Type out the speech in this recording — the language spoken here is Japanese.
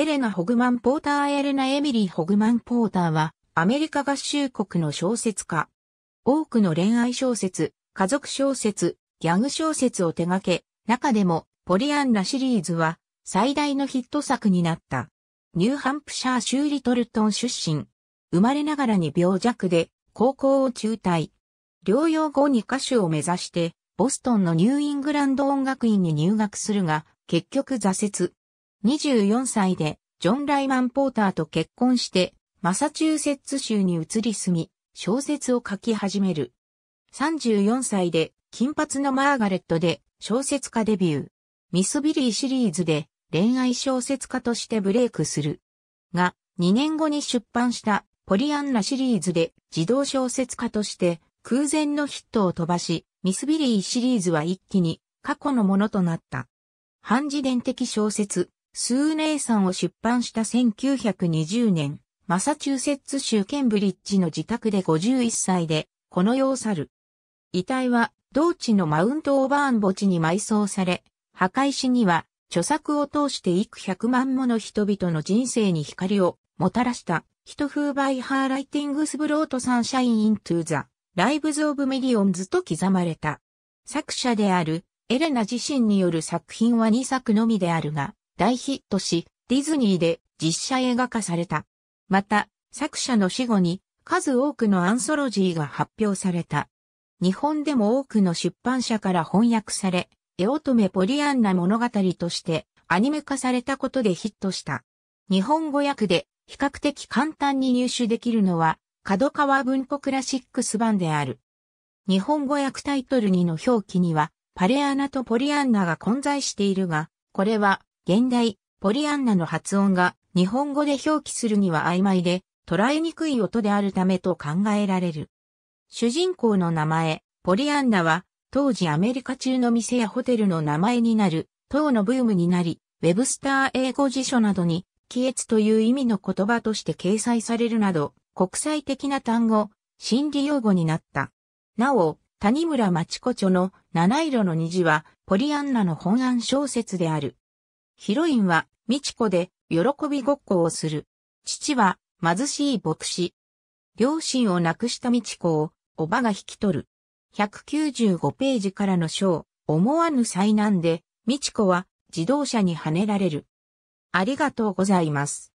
エレナ・ホグマン・ポーターエレナ・エミリー・ホグマン・ポーターは、アメリカ合衆国の小説家。多くの恋愛小説、家族小説、ギャグ小説を手掛け、中でも、ポリアンナシリーズは、最大のヒット作になった。ニューハンプシャー州リトルトン出身。生まれながらに病弱で、高校を中退。療養後に歌手を目指して、ボストンのニューイングランド音楽院に入学するが、結局挫折。24歳で、ジョン・ライマン・ポーターと結婚して、マサチューセッツ州に移り住み、小説を書き始める。34歳で、金髪のマーガレットで、小説家デビュー。ミスビリーシリーズで、恋愛小説家としてブレイクする。が、2年後に出版した、ポリアンナシリーズで、児童小説家として、空前のヒットを飛ばし、ミスビリーシリーズは一気に、過去のものとなった。半自伝的小説、スーネーさんを出版した1920年、マサチューセッツ州ケンブリッジの自宅で51歳で、この世を去る。遺体は、同地のマウントオーバーン墓地に埋葬され、墓石には、著作を通して幾百万もの人々の人生に光をもたらした、一風バハーライティングスブロートサンシャインイントゥーザ、ライブズオブミリオンズと刻まれた。作者である、エレナ自身による作品は2作のみであるが、大ヒットし、ディズニーで実写映画化された。また、作者の死後に数多くのアンソロジーが発表された。日本でも多くの出版社から翻訳され、エオトメポリアンナ物語としてアニメ化されたことでヒットした。日本語訳で比較的簡単に入手できるのは、角川文庫クラシックス版である。日本語訳タイトル2の表記には、パレアナとポリアンナが混在しているが、これは現代、ポリアンナの発音が日本語で表記するには曖昧で、捉えにくい音であるためと考えられる。主人公の名前、ポリアンナは、当時アメリカ中の店やホテルの名前になる、等のブームになり、ウェブスター英語辞書などに、気エという意味の言葉として掲載されるなど、国際的な単語、心理用語になった。なお、谷村町子著の七色の虹は、ポリアンナの本案小説である。ヒロインは、美智子で、喜びごっこをする。父は、貧しい牧師。両親を亡くした美智子を、おばが引き取る。195ページからの章、思わぬ災難で、美智子は、自動車にはねられる。ありがとうございます。